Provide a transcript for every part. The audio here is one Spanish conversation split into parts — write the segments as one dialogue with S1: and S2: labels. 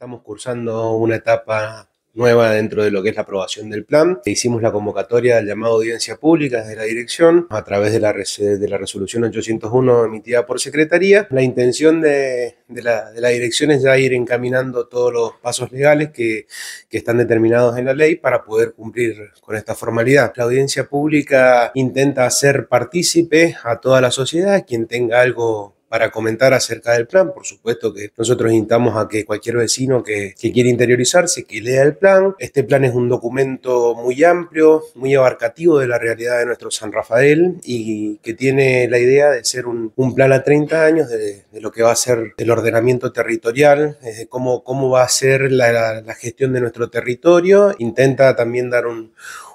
S1: Estamos cursando una etapa nueva dentro de lo que es la aprobación del plan. Hicimos la convocatoria del llamado audiencia pública desde la dirección a través de la, resolución 801 emitida por Secretaría. La intención de, la, dirección es ya ir encaminando todos los pasos legales que, que están determinados en la ley para poder cumplir con esta formalidad. La audiencia pública intenta hacer partícipe a toda la sociedad, quien tenga algo para comentar acerca del plan. Por supuesto que nosotros invitamos a que cualquier vecino que, que quiera interiorizarse, que lea el plan. Este plan es un documento muy amplio, muy abarcativo de la realidad de nuestro San Rafael y que tiene la idea de ser un, plan a 30 años de, lo que va a ser el ordenamiento territorial, de cómo, cómo va a ser la gestión de nuestro territorio. Intenta también dar un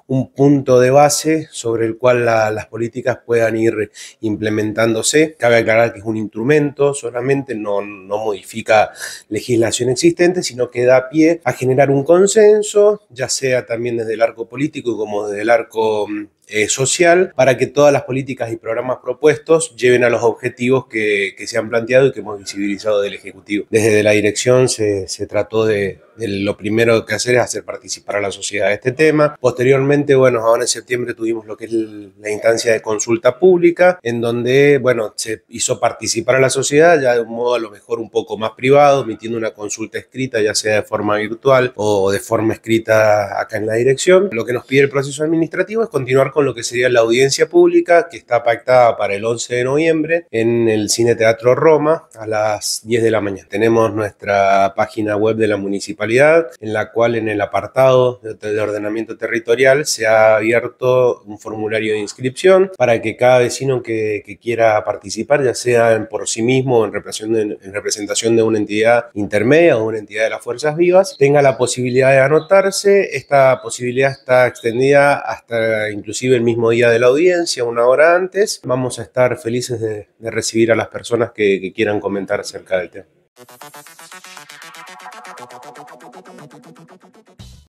S1: un punto de base sobre el cual las políticas puedan ir implementándose. Cabe aclarar que es un instrumento solamente, no, no modifica legislación existente, sino que da pie a generar un consenso, ya sea también desde el arco político como desde el arco mm, eh, social para que todas las políticas y programas propuestos lleven a los objetivos que, se han planteado y que hemos visibilizado del Ejecutivo. Desde la dirección se, trató de, de, lo primero que hacer es hacer participar a la sociedad de este tema. Posteriormente, bueno, ahora en septiembre tuvimos lo que es la instancia de consulta pública, en donde, bueno, se hizo participar a la sociedad ya de un modo a lo mejor un poco más privado, emitiendo una consulta escrita, ya sea de forma virtual o de forma escrita acá en la dirección. Lo que nos pide el proceso administrativo es continuar con lo que sería la audiencia pública, que está pactada para el 11 de noviembre en el Cine Teatro Roma a las 10 de la mañana. Tenemos nuestra página web de la municipalidad, en la cual en el apartado de ordenamiento territorial se ha abierto un formulario de inscripción para que cada vecino que, que quiera participar, ya sea por sí mismo o en representación de una entidad intermedia o una entidad de las fuerzas vivas, tenga la posibilidad de anotarse. Esta posibilidad está extendida hasta inclusive el mismo día de la audiencia, una hora antes. Vamos a estar felices de, recibir a las personas que quieran comentar acerca del tema.